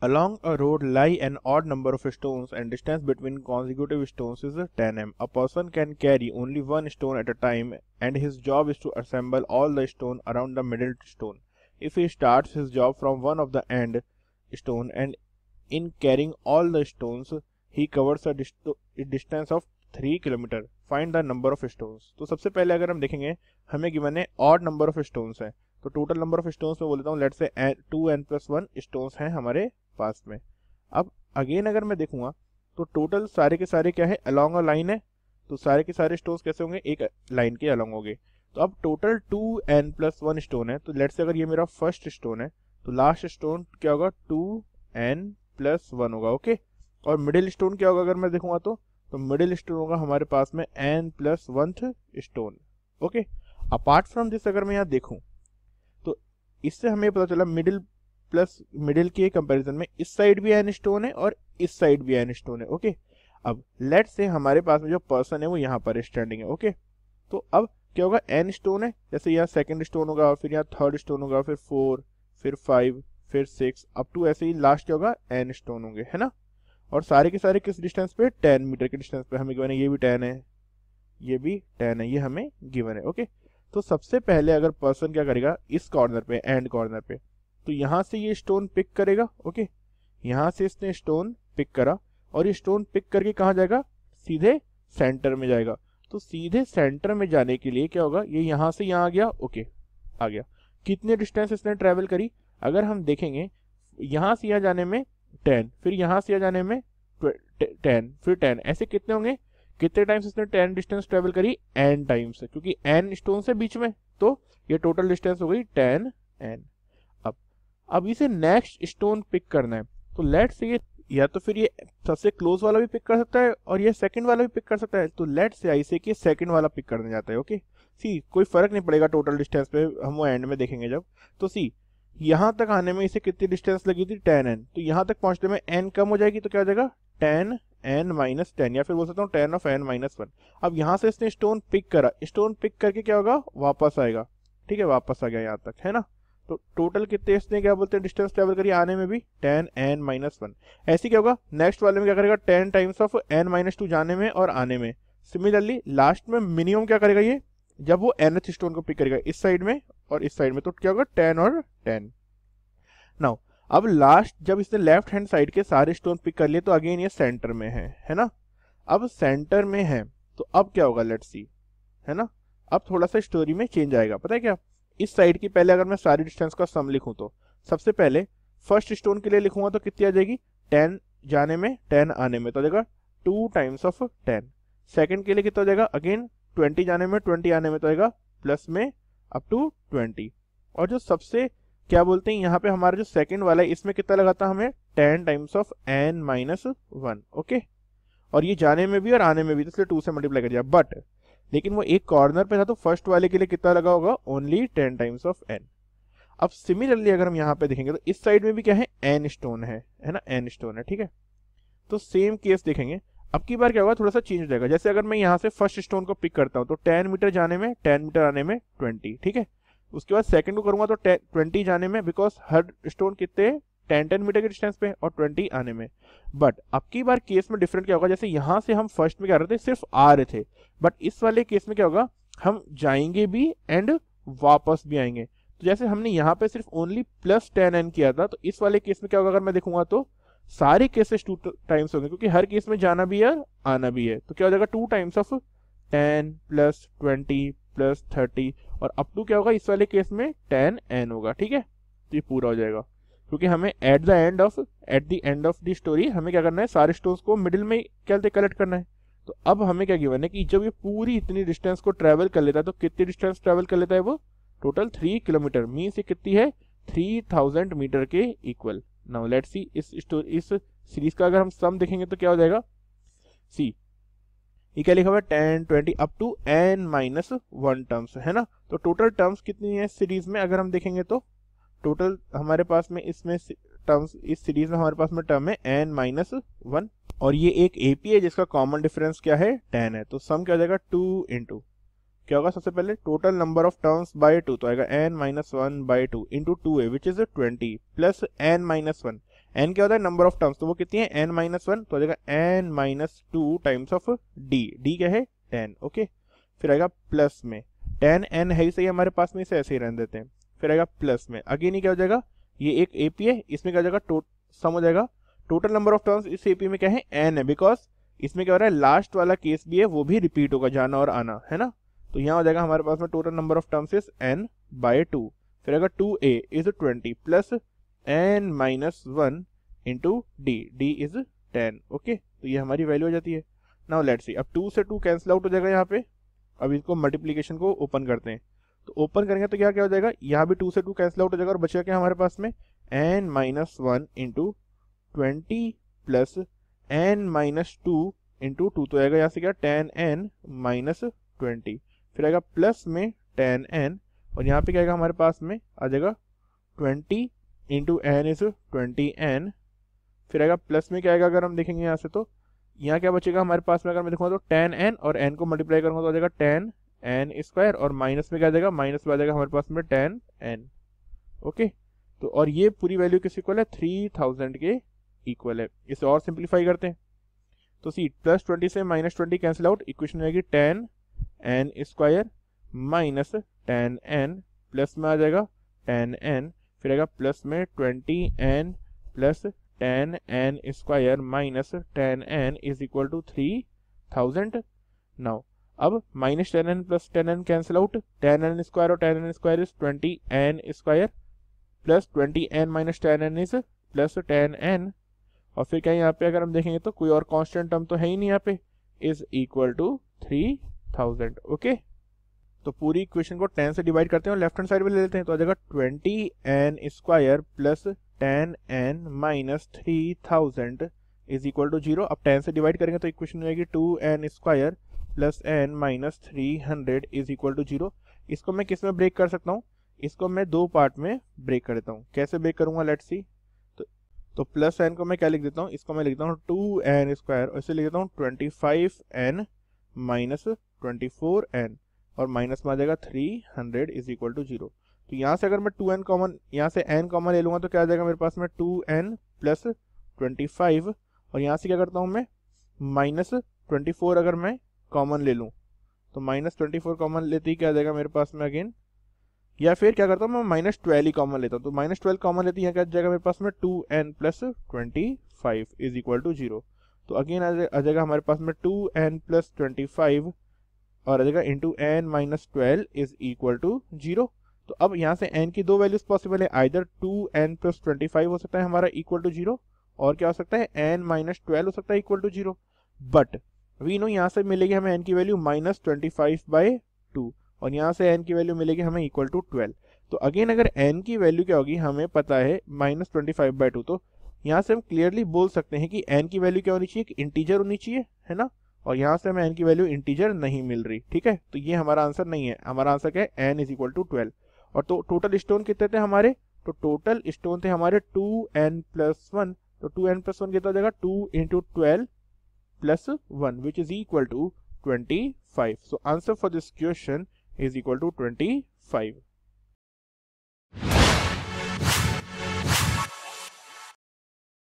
Along a road lie an odd number of stones and distance between consecutive stones is 10m. A person can carry only one stone at a time and his job is to assemble all the stone around the middle stone. If he starts his job from one of the end stone and in carrying all the stones he covers a, dist a distance of three kilometre find the number of stones तो सबसे पहले अगर हम देखेंगे हमें given है odd number of stones हैं तो टोटल नंबर ऑफ स्टोन्स में बोलता हूँ let say two N plus one stones हैं हमारे पास्ट में अब अगेन अगर मैं देखूंगा तो टोटल सारे के सारे क्या है अलॉन्ग अ लाइन है तो सारे के सारे स्टोन्स कैसे होंगे एक लाइन के अलॉन्ग होंगे तो अब total two N plus one stone है तो लेट से अगर ये मेरा फर्स्ट स्टोन है तो लास्ट स्टोन क्या होगा टू एन प्लस वन होगा ओके और मिडिल स्टोन क्या होगा अगर मैं देखूंगा तो तो मिडिल स्टोन होगा हमारे पास में N plus one stone okay apart from this अगर मैं यहाँ देखूँ तो इससे हमें पता चला मिडिल प्लस मिडिल के कंपैरिजन में इस साइड भी आयन स्टोन है और इस साइड भी आयन स्टोन है ओके अब लेट से हमारे पास में जो पर्सन है वो यहाँ पर स्टैंडिंग है ओके तो अब क्या होगा एन स्टोन है जैसे यहाँ सेकेंड स्टोन होगा फिर यहाँ थर्ड स्टोन होगा फिर फोर फिर फाइव फिर सिक्स अप टू ऐसे ही लास्ट क्या होगा एन स्टोन होंगे है ना और सारे के सारे किस डिस्टेंस पे टेन मीटर के डिस्टेंस पे हमें गिवन है ये भी टेन है ये भी टेन है ये हमें गिवन है ओके तो सबसे पहले अगर पर्सन क्या करेगा इस कॉर्नर पे एंड कॉर्नर पे तो यहां से ये स्टोन पिक करेगा ओके यहां से इसने स्टोन पिक करा और ये स्टोन पिक करके कहा जाएगा सीधे सेंटर में जाएगा तो सीधे सेंटर में जाने के लिए क्या होगा ये यहां से यहाँ आ गया ओके आ गया कितने डिस्टेंस इसने ट्रेवल करी अगर हम देखेंगे यहां से यहां जाने में टेन फिर यहां से यहाँ जाने में टेन फिर टेन ऐसे कितने होंगे कितने टाइम्स इसने टेन डिस्टेंस ट्रेवल करी एन टाइम्स क्योंकि एन स्टोन से बीच में तो ये टोटल डिस्टेंस हो गई टेन एन अब इसे नेक्स्ट स्टोन पिक करना है तो लेट से ये या तो फिर ये सबसे क्लोज वाला भी पिक कर सकता है और ये सेकंड वाला भी पिक कर सकता है तो लेट से आई से कि सेकंड वाला पिक करने जाता है ओके सी कोई फर्क नहीं पड़ेगा टोटल डिस्टेंस पे हम वो एंड में देखेंगे जब तो सी यहाँ तक आने में इसे कितनी डिस्टेंस लगी थी टेन एन तो यहाँ तक पहुंचने में एन कम हो जाएगी तो क्या हो जाएगा टेन एन माइनस टेन या फिर बोल सकता हूँ ten of N minus one अब यहाँ से इसने स्टोन पिक करा स्टोन पिक करके क्या होगा वापस आएगा ठीक है वापस आ गया यहाँ तक है ना तो टोटल कितने इसने क्या बोलते हैं डिस्टेंस ट्रेवल करी आने में भी टेन एन माइनस वन ऐसे क्या होगा नेक्स्ट वाले में क्या करेगा ten times of N minus two जाने में और आने में सिमिलरली लास्ट में मिनिमम क्या करेगा ये जब वो एन एथ स्टोन को पिक करेगा इस साइड में और इस साइड में तो क्या होगा टेन और टेन नाउ अब लास्ट जब इसने लेफ्ट हैंड साइड के सारे स्टोन पिक कर लिए तो अगेन ये सेंटर में है है ना अब सेंटर में है तो अब क्या होगा लेट्स सी है ना अब थोड़ा सा स्टोरी में चेंज आएगा पता है क्या इस साइड की पहले अगर मैं सारी डिस्टेंस का सम लिखूँ तो सबसे पहले फर्स्ट स्टोन के लिए लिखूंगा तो कितनी आ जाएगी टेन जाने में टेन आने में तो जाएगा two times of ten second के लिए कितना हो जाएगा अगेन ट्वेंटी जाने में ट्वेंटी आने में तो आएगा प्लस में अप टू ट्वेंटी और जो सबसे क्या बोलते हैं यहाँ पे हमारा जो सेकंड वाला है इसमें कितना लगा था हमें ten times of N minus one okay और ये जाने में भी और आने में भी तो इसलिए टू से मल्टीप्लाई कर दिया बट लेकिन वो एक कॉर्नर पे था तो फर्स्ट वाले के लिए कितना लगा होगा only ten times of N अब सिमिलरली अगर हम यहाँ पे देखेंगे तो इस साइड में भी क्या है एन स्टोन है है ना एन स्टोन है ठीक है तो सेम केस देखेंगे अब की बार क्या होगा थोड़ा सा चेंज हो जाएगा जैसे अगर मैं यहाँ से फर्स्ट स्टोन को पिक करता हूँ तो टेन मीटर जाने में टेन मीटर आने में ट्वेंटी ठीक है उसके बाद सेकंड को करूंगा तो ट्वेंटी जाने में बिकॉज हर स्टोन कितने टेन टेन मीटर के डिस्टेंस पे और ट्वेंटी आने में बट अब की बार केस में डिफरेंट क्या होगा जैसे यहाँ से हम फर्स्ट में क्या रहे थे सिर्फ आ रहे थे बट इस वाले केस में क्या होगा हम जाएंगे भी एंड वापस भी आएंगे तो जैसे हमने यहाँ पे सिर्फ ओनली प्लस टेन एन किया था तो इस वाले केस में क्या होगा अगर मैं देखूंगा तो सारे केसेस टू टाइम्स होंगे क्योंकि हर केस में जाना भी है आना भी है तो क्या हो जाएगा two times of ten plus twenty plus thirty और अप टू क्या होगा इस वाले केस में टेन एन होगा ठीक है तो ये पूरा हो जाएगा क्योंकि हमें at the end of at the end of the story हमें क्या करना है सारे स्टोन को मिडिल में क्या कलेक्ट करना है तो अब हमें क्या गिवन है कि जब ये पूरी इतनी डिस्टेंस को ट्रेवल कर लेता है तो कितनी डिस्टेंस ट्रेवल कर लेता है वो टोटल थ्री किलोमीटर मीन्स ये कितनी है थ्री थाउजेंड मीटर के इक्वल नाउ लेट सी इस स्टोरी इस सीरीज का अगर हम सम देखेंगे तो क्या हो जाएगा सी ये क्या लिखा हुआ है ten twenty up to N minus one terms है ना तो टोटल टर्म्स कितनी है सीरीज में अगर हम देखेंगे तो टोटल हमारे पास में इसमें टर्म्स इस सीरीज में हमारे पास में टर्म है एन माइनस वन और ये एक पी है जिसका कॉमन डिफरेंस क्या है टेन है तो सम क्या हो जाएगा टू इंटू क्या होगा सबसे पहले total number of terms by two तो आएगा N minus one by two into two है which is twenty plus N minus one N क्या होता है नंबर ऑफ टर्म्स तो वो कितनी है एन माइनस वन तो आएगा जाएगा N minus two times of D D क्या है टेन ओके फिर आएगा प्लस में टेन एन है ही सही हमारे पास में इसे ऐसे ही रहने देते हैं फिर आएगा प्लस में अगेन ये क्या हो जाएगा ये एक एपी है इसमें क्या हो जाएगा टोट सम हो जाएगा टोटल नंबर ऑफ टर्म्स इस एपी में क्या है एन है बिकॉज इसमें क्या हो रहा है लास्ट वाला केस भी है वो भी रिपीट होगा जाना और आना है ना तो यहाँ हो जाएगा हमारे पास में total number of terms is N by two फिर आएगा two A is twenty plus N minus one into D D is ten okay तो ये हमारी वैल्यू हो जाती है नाउ लेट्स सी अब टू से टू कैंसिल आउट हो जाएगा यहाँ पे अब इसको मल्टीप्लीकेशन को ओपन करते हैं तो ओपन करेंगे तो क्या क्या हो जाएगा यहाँ भी टू से टू कैंसिल आउट हो जाएगा और बचेगा क्या हमारे पास में N minus one into twenty plus N minus two into two तो आएगा यहाँ से क्या टेन एन माइनस ट्वेंटी फिर आएगा प्लस में टेन एन और यहाँ पे क्या आएगा हमारे पास में आ जाएगा twenty into N is twenty N फिर आएगा प्लस में क्या आएगा अगर हम देखेंगे यहाँ से तो यहाँ क्या बचेगा हमारे पास में अगर मैं देखूँगा तो टेन एन और एन को मल्टीप्लाई करूँगा तो आ जाएगा टेन एन स्क्वायर और माइनस में क्या जाएगा माइनस में आ जाएगा हमारे पास में टेन एन ओके तो और ये पूरी वैल्यू किस इक्वल है थ्री थाउजेंड के इक्वल है इसे और सिंप्लीफाई करते हैं तो सी प्लस ट्वेंटी से minus twenty cancel out equation आएगी ten N square minus ten N plus में आ जाएगा टेन एन फिर आएगा प्लस में twenty N plus ten N square minus ten N is equal to three thousand now अब minus ten N plus ten N cancel out ten N square और ten N square is twenty N square plus twenty N minus ten N is plus ten N और फिर क्या यहाँ पे अगर हम देखेंगे तो कोई और कॉन्स्टेंट टर्म तो है ही नहीं यहाँ पे is equal to three thousand okay तो पूरी इक्वेशन को टेन से डिवाइड करते हैं और लेफ्ट हैंड साइड में ले लेते हैं तो आ जाएगा twenty N square plus ten N minus three thousand is equal to zero अब टेन से डिवाइड करेंगे तो इक्वेशन में आएगी two N square plus N minus three hundred is equal to zero इसको मैं किस में ब्रेक कर सकता हूँ इसको मैं दो पार्ट में ब्रेक कर देता हूँ कैसे ब्रेक करूंगा लेट सी तो, तो प्लस एन को मैं क्या लिख देता हूँ इसको मैं लिखता हूँ टू एन स्क्वायर और इसे लिख देता हूँ twenty five N minus twenty four N और माइनस में आ जाएगा three hundred is equal to zero तो यहाँ से अगर मैं टू एन कॉमन यहाँ से एन कॉमन ले लूंगा तो क्या आ जाएगा मेरे पास में two N plus twenty five और यहाँ से क्या करता हूँ मैं माइनस ट्वेंटी फोर अगर मैं कॉमन ले लूँ तो माइनस ट्वेंटी फोर कॉमन लेते ही तो क्या जाएगा मेरे पास में अगेन या फिर क्या करता हूँ मैं माइनस ट्वेल्व ही कॉमन लेता हूँ तो माइनस ट्वेल्व कॉमन लेती है क्या जाएगा मेरे पास में two N plus twenty five is equal to zero तो अगेन आ जाएगा हमारे पास में two N plus twenty five और आ जाएगा into N minus twelve is equal to zero तो अब यहाँ से एन की दो वैल्यूज पॉसिबल है either two N plus twenty five हो सकता है हमारा इक्वल टू जीरो और क्या हो सकता है एन माइनस ट्वेल्व हो सकता है equal to zero but we know यहाँ से मिलेगी हमें एन की value minus twenty five by two और यहाँ से एन की वैल्यू मिलेगी हमें इक्वल टू ट्वेल्व तो अगेन अगर एन की वैल्यू क्या होगी हमें पता है minus twenty five by two तो यहाँ से हम क्लियरली बोल सकते हैं कि एन की वैल्यू क्या होनी चाहिए इंटीजर होनी चाहिए है ना और यहाँ से हमें एन की वैल्यू इंटीजर नहीं मिल रही ठीक है तो ये हमारा आंसर नहीं है हमारा आंसर क्या है N is equal to twelve और तो टोटल स्टोन कितने थे हमारे तो टोटल स्टोन थे हमारे टू एन प्लस वन तो टू एन प्लस वन कितना हो जाएगा two into twelve plus 1 which is equal to 25. So answer for this question is equal to 25.